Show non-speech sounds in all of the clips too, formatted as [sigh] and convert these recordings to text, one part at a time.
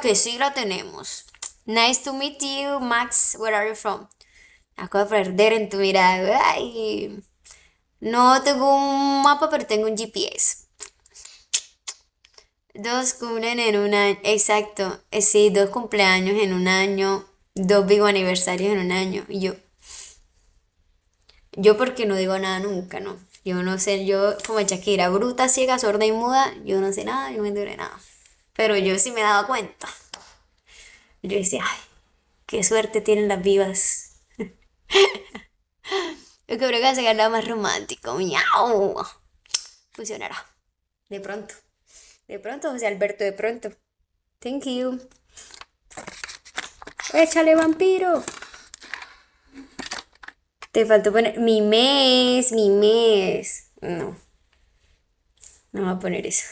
que sí la tenemos. Nice to meet you, Max. Where are you from? acabo de perder en tu mirada. no tengo un mapa, pero tengo un GPS. Dos cumplen en un año. Exacto. Eh, sí, dos cumpleaños en un año. Dos vivo aniversarios en un año. Y yo. Yo porque no digo nada nunca, ¿no? Yo no sé, yo como Shakira, bruta, ciega, sorda y muda, yo no sé nada, yo no me nada. Pero yo sí me daba cuenta. Yo decía, ay, qué suerte tienen las vivas. [laughs] yo creo que se ganaba más romántico. ¡Miau! Funcionará. De pronto. De pronto, José Alberto, de pronto. Thank you. Échale, vampiro. Te faltó poner mi mes, mi mes. No. No va a poner eso.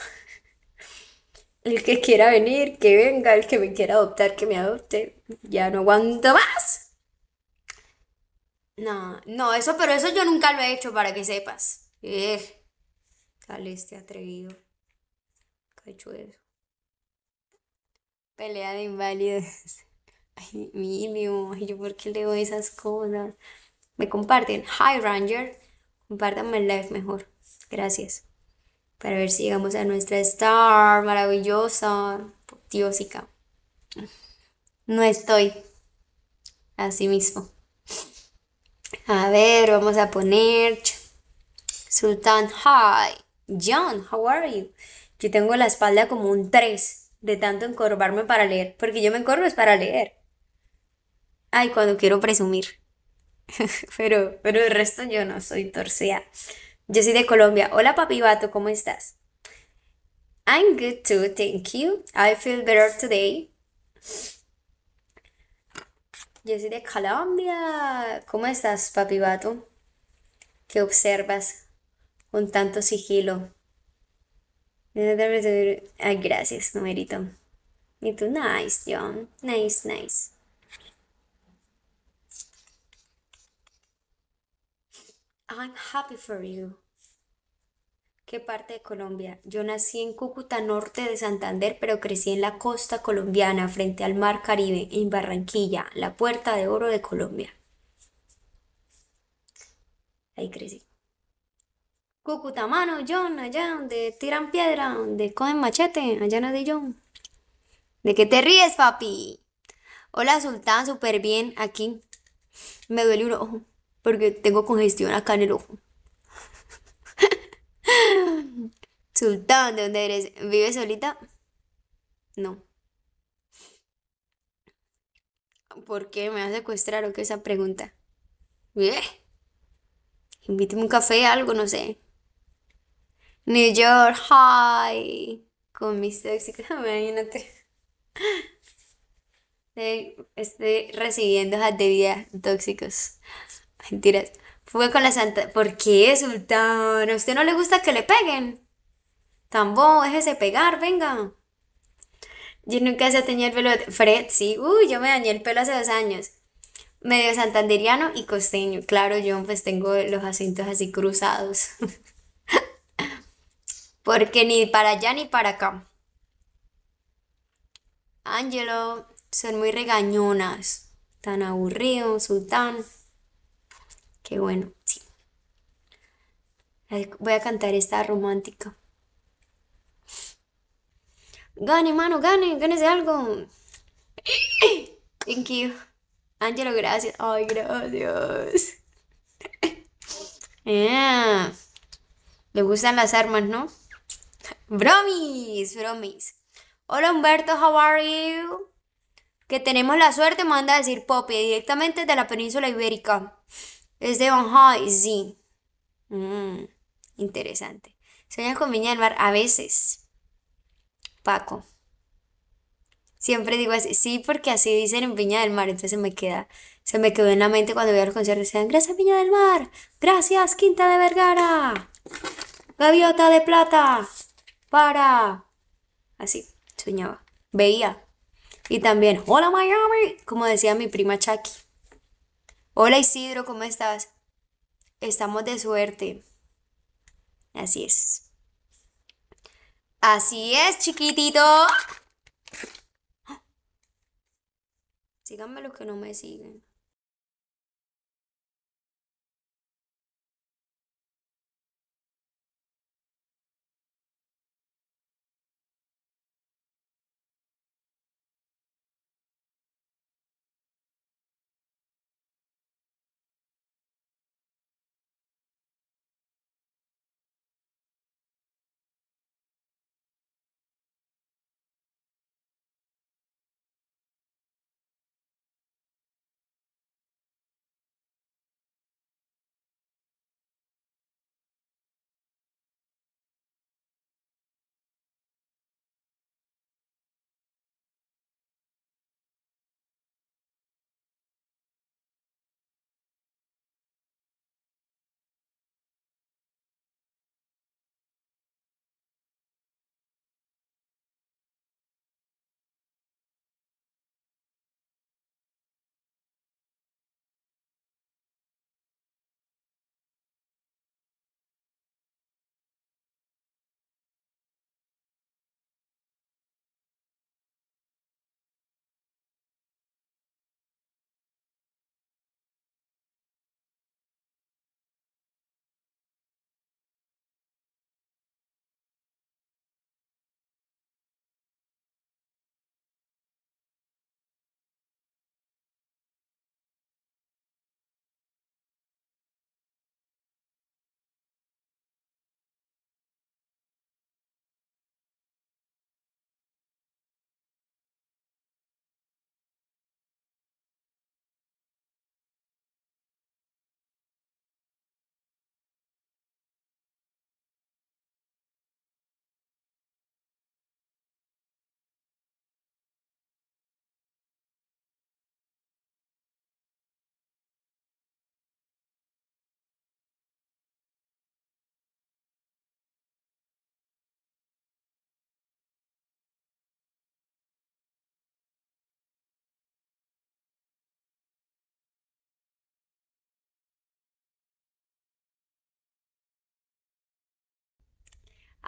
El que quiera venir, que venga, el que me quiera adoptar, que me adopte. Ya no aguanto más. No, no, eso, pero eso yo nunca lo he hecho para que sepas. Eh, este atrevido. Pelea de inválidos. [laughs] Ay, mínimo. Ay, yo por qué leo esas cosas. Me comparten. Hi, Ranger. Compartanme el live mejor. Gracias para ver si llegamos a nuestra star maravillosa, diosica. No estoy. Así mismo. A ver, vamos a poner Sultan, hi. John, how are you? Yo tengo la espalda como un 3 de tanto encorvarme para leer, porque yo me encorvo es para leer. Ay, cuando quiero presumir. [laughs] pero, pero el resto yo no soy torcida. Yo soy de Colombia. Hola papi vato, ¿cómo estás? I'm good too, thank you. I feel better today. Yo soy de Colombia. ¿Cómo estás, papi vato? ¿Qué observas con tanto sigilo? gracias, numerito. Y tú, nice, John. Nice, nice. I'm happy for you. ¿Qué parte de Colombia? Yo nací en Cúcuta, norte de Santander, pero crecí en la costa colombiana, frente al mar Caribe, en Barranquilla, la puerta de oro de Colombia. Ahí crecí. Cúcuta, mano, John, allá donde tiran piedra, donde cogen machete, allá no John. ¿De qué te ríes, papi? Hola, Sultán, súper bien, aquí. Me duele un ojo porque tengo congestión acá en el ojo. [laughs] Sultán, ¿de dónde eres? ¿Vives solita? No. ¿Por qué me vas a secuestrar esa pregunta? ¿Eh? Invíteme un café, algo, no sé. New York, hi. Con mis tóxicos, [laughs] imagínate. Estoy, recibiendo hats de tóxicos mentiras. Fue con la Santa. ¿Por qué, Sultán? ¿A usted no le gusta que le peguen? Tambo, déjese pegar, venga. Yo nunca se tenía el pelo. De... Fred, sí. Uy, yo me dañé el pelo hace dos años. Medio santanderiano y costeño. Claro, yo pues tengo los acentos así cruzados. [laughs] Porque ni para allá ni para acá. Angelo, son muy regañonas. Tan aburrido, sultán. Qué bueno, sí. Voy a cantar esta romántica. Gane, mano, gane, gánese algo. [coughs] Thank you. Ángelo, gracias. Ay, gracias. Yeah. [laughs] Le gustan las armas, ¿no? Bromis, bromis. Hola Humberto, how are you? Que tenemos la suerte, manda a decir Poppy, directamente de la península ibérica. Es de sí. Mmm, interesante. Sueña con Viña del Mar a veces. Paco. Siempre digo así, sí, porque así dicen en Viña del Mar, entonces me queda, se me quedó en la mente cuando veo los conciertos, decían, gracias Viña del Mar, gracias Quinta de Vergara, Gaviota de Plata, para. Así, soñaba, veía. Y también, hola Miami, como decía mi prima Chucky. Hola Isidro, ¿cómo estás? Estamos de suerte. Así es. Así es, chiquitito. Síganme los que no me siguen.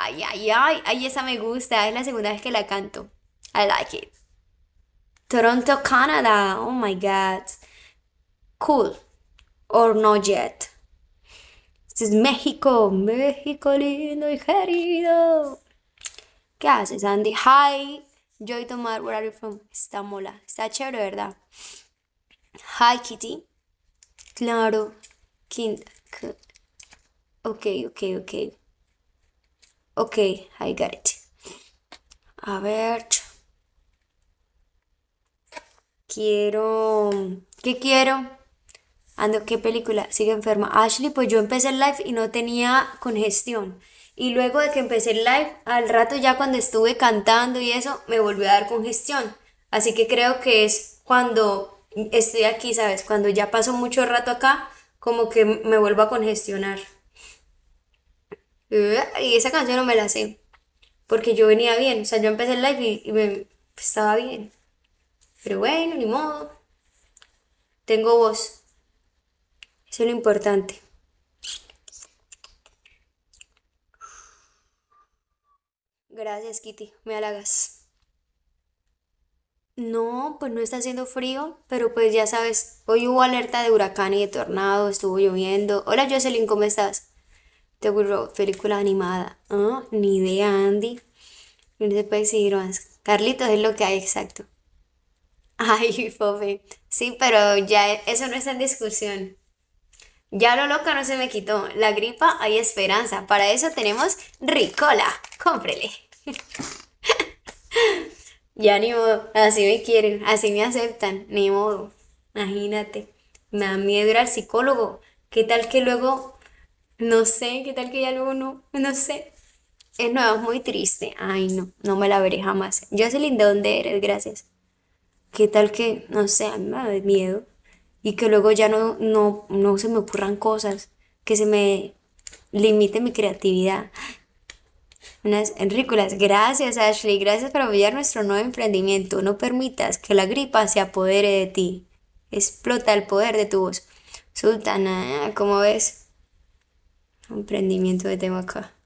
Ay, ay, ay, ay, esa me gusta. Es la segunda vez que la canto. I like it. Toronto, Canadá. Oh my God. Cool. Or not yet. This es México. México lindo y querido. ¿Qué haces, Andy? Hi. Joy Tomar, where are you from? Está mola. Está chévere, ¿verdad? Hi, Kitty. Claro. Kind. Ok, ok, ok. Ok, I got it. A ver. Quiero... ¿Qué quiero? Ando, ¿qué película? Sigue enferma. Ashley, pues yo empecé el live y no tenía congestión. Y luego de que empecé el live, al rato ya cuando estuve cantando y eso, me volvió a dar congestión. Así que creo que es cuando estoy aquí, ¿sabes? Cuando ya paso mucho rato acá, como que me vuelvo a congestionar. Y esa canción no me la sé. Porque yo venía bien. O sea, yo empecé el live y, me estaba bien. Pero bueno, ni modo. Tengo voz. Eso es lo importante. Gracias, Kitty. Me halagas. No, pues no está haciendo frío, pero pues ya sabes, hoy hubo alerta de huracán y de tornado, estuvo lloviendo. Hola Jocelyn, ¿cómo estás? te Road, película animada. Ah, ni idea, Andy. No se puede decir más. Carlitos es lo que hay, exacto. [laughs] Ay, Fofe. Sí, pero ya e, eso no está en discusión. Ya lo loca no se me quitó. La gripa hay esperanza. Para eso tenemos Ricola. Cómprele. [laughs] ya ni modo. Así me quieren. Así me aceptan. Ni modo. Imagínate. Me da miedo ir al psicólogo. ¿Qué tal que luego no sé, ¿qué tal que ya luego no? No sé. Es nuevo, es muy triste. Ay, no, no me la veré jamás. yo sé linda dónde eres? Gracias. ¿Qué tal que, no sé, a mí me da miedo? Y que luego ya no, no, no se me ocurran cosas, que se me limite mi creatividad. Unas enrículas, Gracias, Ashley. Gracias por apoyar nuestro nuevo emprendimiento. No permitas que la gripa se apodere de ti. Explota el poder de tu voz. Sultana, ¿eh? ¿cómo ves? emprendimiento de tengo acá.